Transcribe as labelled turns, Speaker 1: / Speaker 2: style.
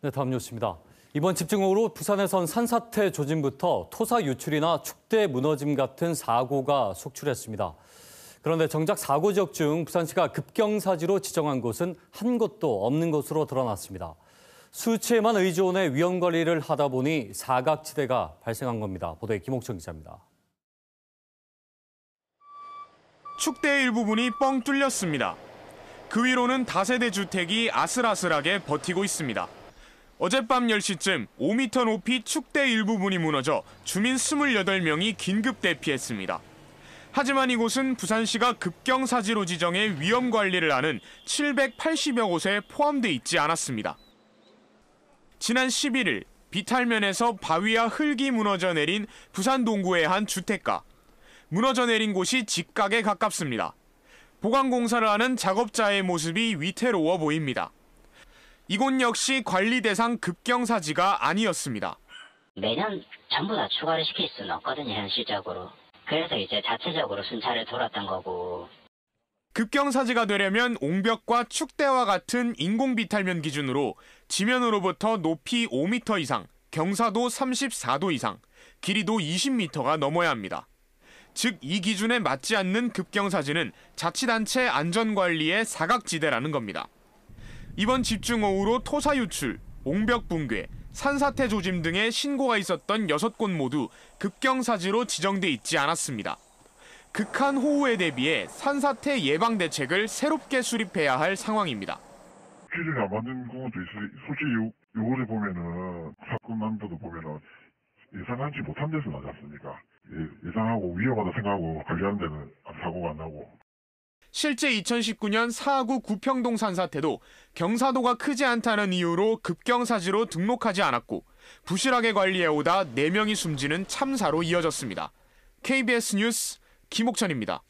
Speaker 1: 네, 다음 뉴스입니다. 이번 집중호우로 부산에선 산사태 조짐부터 토사 유출이나 축대 무너짐 같은 사고가 속출했습니다. 그런데 정작 사고 지역 중 부산시가 급경사지로 지정한 곳은 한 곳도 없는 것으로 드러났습니다. 수치에만 의존해 위험 관리를 하다 보니 사각지대가 발생한 겁니다. 보도에 김옥천 기자입니다.
Speaker 2: 축대의 일부분이 뻥 뚫렸습니다. 그 위로는 다세대 주택이 아슬아슬하게 버티고 있습니다. 어젯밤 10시쯤 5m 높이 축대 일부분이 무너져 주민 28명이 긴급 대피했습니다. 하지만 이곳은 부산시가 급경사지로 지정해 위험 관리를 하는 780여 곳에 포함돼 있지 않았습니다. 지난 11일 비탈면에서 바위와 흙이 무너져 내린 부산 동구의 한 주택가. 무너져 내린 곳이 직각에 가깝습니다. 보강공사를 하는 작업자의 모습이 위태로워 보입니다. 이곳 역시 관리 대상 급경사지가 아니었습니다.
Speaker 1: 매년 전부 다 추가를 시킬 수는 없거든요, 현실적으로. 그래서 이제 자체적으로 순찰을 돌았던 거고.
Speaker 2: 급경사지가 되려면 옹벽과 축대와 같은 인공 비탈면 기준으로 지면으로부터 높이 5m 이상, 경사도 34도 이상, 길이도 20m가 넘어야 합니다. 즉, 이 기준에 맞지 않는 급경사지는 자치단체 안전관리의 사각지대라는 겁니다. 이번 집중호우로 토사 유출, 옹벽 붕괴, 산사태 조짐 등의 신고가 있었던 6곳 모두 급경사지로 지정돼 있지 않았습니다. 극한 호우에 대비해 산사태 예방 대책을 새롭게 수립해야 할 상황입니다. 퀴즈가 안 맞는 경우도 있어요. 솔직히 요, 요번에 보면은 사건 난도도 보면은 예상하지 못한 데서 나지
Speaker 1: 않습니까? 예,
Speaker 2: 예상하고 위험하다 생각하고 관리하는 데는 사고가 안 나고 실제 2019년 4구 구평동 산사 태도 경사도가 크지 않다는 이유로 급경사지로 등록하지 않았고 부실하게 관리해오다 4명이 숨지는 참사로 이어졌습니다. KBS 뉴스 김옥천입니다.